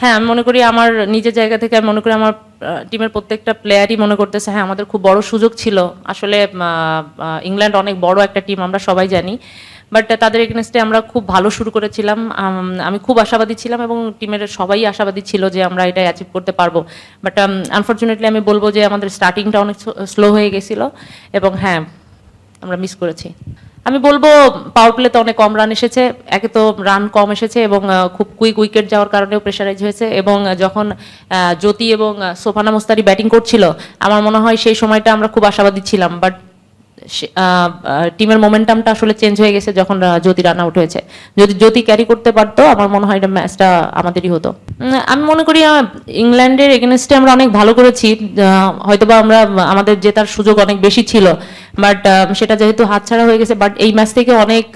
হ্যাঁ আমি মনে করি আমার নিজের জায়গা থেকে আমি মনে করি আমার টিমের প্রত্যেকটা প্লেয়ারই মনে করতেছে হ্যাঁ আমাদের খুব বড় সুযোগ ছিল আসলে ইংল্যান্ড অনেক বড় একটা টিম আমরা সবাই জানি বাট তাদের এগেনস্টে আমরা খুব ভালো শুরু করেছিলাম আমি খুব আশাবাদী ছিলাম এবং টিমের সবাই আশাবাদী ছিল যে আমরা এটা অ্যাচিভ করতে পারবো বাট আনফর্চুনেটলি um, আমি বলবো যে আমাদের স্টার্টিংটা অনেক স্লো হয়ে গেছিলো এবং হ্যাঁ আমরা মিস করেছি আমি বলবো পাওয়ার প্লেতে অনেক কম রান এসেছে একে তো রান কম এসেছে এবং খুব কুইক উইকেট যাওয়ার কারণেও প্রেশারাইজ হয়েছে এবং যখন জ্যোতি এবং সোফানা মোস্তারি ব্যাটিং করছিল আমার মনে হয় সেই সময়টা আমরা খুব আশাবাদী ছিলাম বাট টিমের মোমেন্টামটা আসলে চেঞ্জ হয়ে গেছে যখন জ্যোতি রান আউট হয়েছে যদি জ্যোতি ক্যারি করতে পারতো আমার মনে হয় এটা ম্যাচটা আমাদেরই হতো আমি মনে করি ইংল্যান্ডের এগেনস্টে আমরা অনেক ভালো করেছি হয়তোবা আমরা আমাদের জেতার সুযোগ অনেক বেশি ছিল বাট সেটা যেহেতু হাতছাড়া হয়ে গেছে বাট এই ম্যাচ থেকে অনেক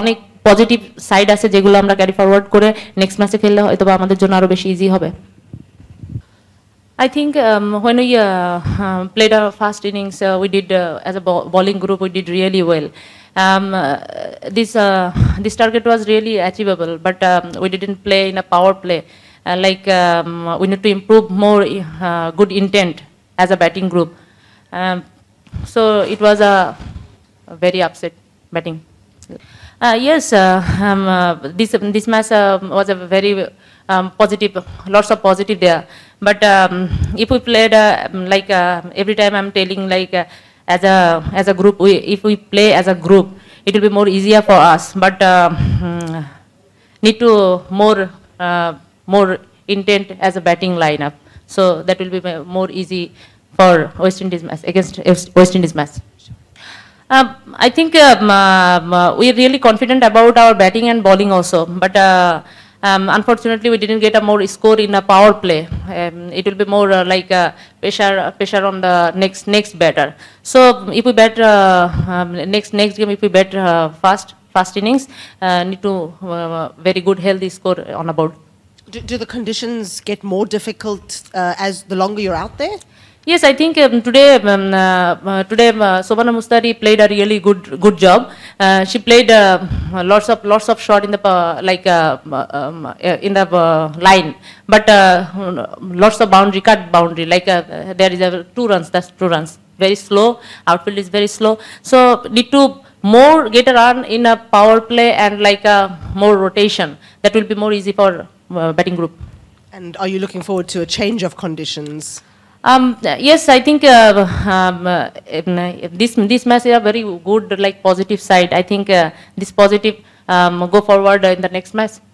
অনেক পজিটিভ সাইড আছে যেগুলো আমরা ক্যারি ফরওয়ার্ড করে নেক্সট ম্যাচে খেললে হয়তো আমাদের জন্য আরো বেশি ইজি হবে I think um, when we uh, uh played our first innings, uh, we did uh, as a bowling group, we did really well. Um, this this target was really achievable, but um, we didn't play in a power play. like um, we need to improve more good intent as a batting group. Um, so it was a, a very upset batting. Uh, yes, uh, um, uh, this, this match um, was a very um, positive, lots of positive there. But um, if we played uh, um, like uh, every time I'm telling like uh, as a as a group, we, if we play as a group, it will be more easier for us. But uh, hmm, need to more uh, more intent as a batting lineup. So that will be more easy for West Indies match against West Indies match. Um, I think um, um uh, we're really confident about our batting and bowling also. But uh, um, unfortunately, we didn't get a more score in a power play. Um, it will be more uh, like uh, pressure, pressure on the next next batter. So if we bat uh, um, next next game, if we bat uh, fast fast innings, uh, need to very good healthy score on a board. Do, do the conditions get more difficult as the longer you're out there? Yes, I think um, today um, uh, uh today uh, Sobana Mustari played a really good good job. Uh, she played uh, lots of lots of shot in the uh, like um, um in the line, but lots of boundary cut boundary. Like there is a two runs, that's two runs. Very slow outfield is very slow. So need to more get a run in a power play and like more rotation. That will be more easy for batting group. And are you looking forward to a change of conditions? Um, yes, I think uh, um, uh, this this message a very good like positive side. I think uh, this positive um, go forward in the next match.